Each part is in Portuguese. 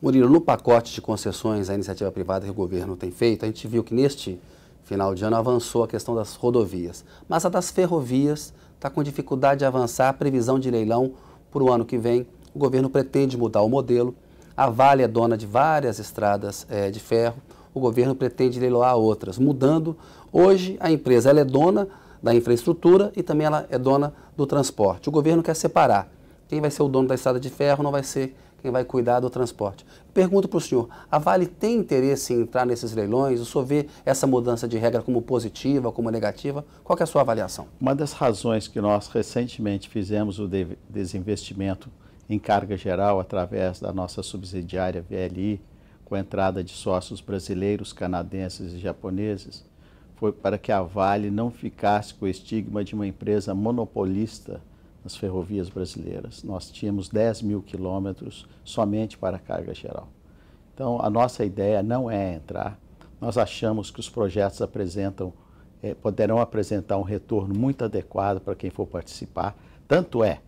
Murilo, no pacote de concessões à iniciativa privada que o governo tem feito, a gente viu que neste final de ano avançou a questão das rodovias, mas a das ferrovias está com dificuldade de avançar. A previsão de leilão para o ano que vem, o governo pretende mudar o modelo. A Vale é dona de várias estradas é, de ferro, o governo pretende leiloar outras, mudando. Hoje, a empresa ela é dona da infraestrutura e também ela é dona do transporte. O governo quer separar. Quem vai ser o dono da estrada de ferro não vai ser quem vai cuidar do transporte. Pergunto para o senhor, a Vale tem interesse em entrar nesses leilões? O senhor vê essa mudança de regra como positiva, como negativa? Qual é a sua avaliação? Uma das razões que nós recentemente fizemos o desinvestimento em carga geral através da nossa subsidiária VLI, com a entrada de sócios brasileiros, canadenses e japoneses, foi para que a Vale não ficasse com o estigma de uma empresa monopolista nas ferrovias brasileiras. Nós tínhamos 10 mil quilômetros somente para carga geral. Então, a nossa ideia não é entrar. Nós achamos que os projetos apresentam, eh, poderão apresentar um retorno muito adequado para quem for participar. Tanto é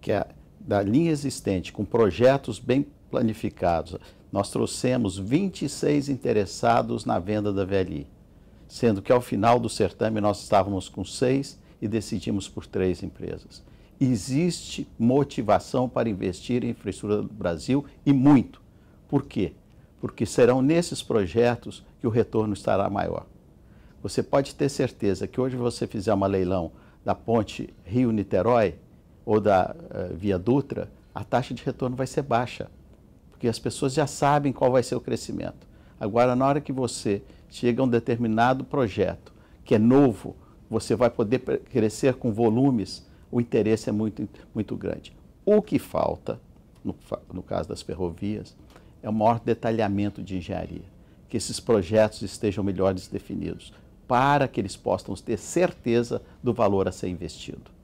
que a, da linha existente, com projetos bem planificados, nós trouxemos 26 interessados na venda da VLI, sendo que ao final do certame nós estávamos com seis e decidimos por três empresas existe motivação para investir em infraestrutura do Brasil e muito. Por quê? Porque serão nesses projetos que o retorno estará maior. Você pode ter certeza que hoje você fizer uma leilão da ponte Rio-Niterói ou da uh, Via Dutra, a taxa de retorno vai ser baixa, porque as pessoas já sabem qual vai ser o crescimento. Agora, na hora que você chega a um determinado projeto que é novo, você vai poder crescer com volumes o interesse é muito, muito grande. O que falta, no, no caso das ferrovias, é o maior detalhamento de engenharia, que esses projetos estejam melhores definidos, para que eles possam ter certeza do valor a ser investido.